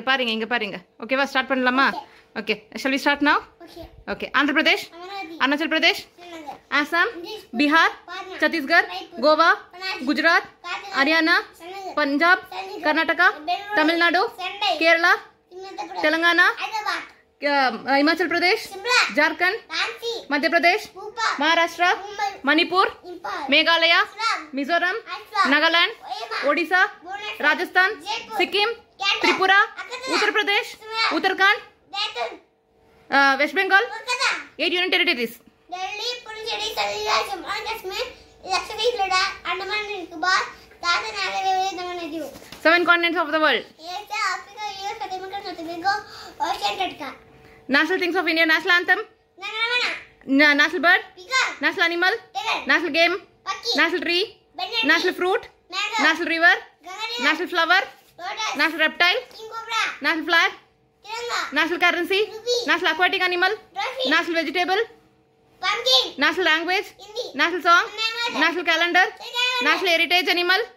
இங்கே பாருங்க இங்கே பாருங்க ஓகேவா ஸ்டார்ட் பண்ணலாமா okay shall we start now okay Andhra Pradesh Arunachal Pradesh Assam Bihar Chhattisgarh Goa Gujarat Haryana Punjab Karnataka Tamil Nadu Kerala Telangana Himachal Pradesh Jharkhand Madhya Pradesh Maharashtra Manipur Meghalaya Mizoram Nagaland Odisha Rajasthan Sikkim Tripura Uttar Pradesh Uttarakhand West Bengal eight union territories seven continents of the world national things of India national anthem national bird national animal national game national tree national fruit national river national flower national reptile national flag national currency national aquatic animal national vegetable national language national song national calendar national heritage animal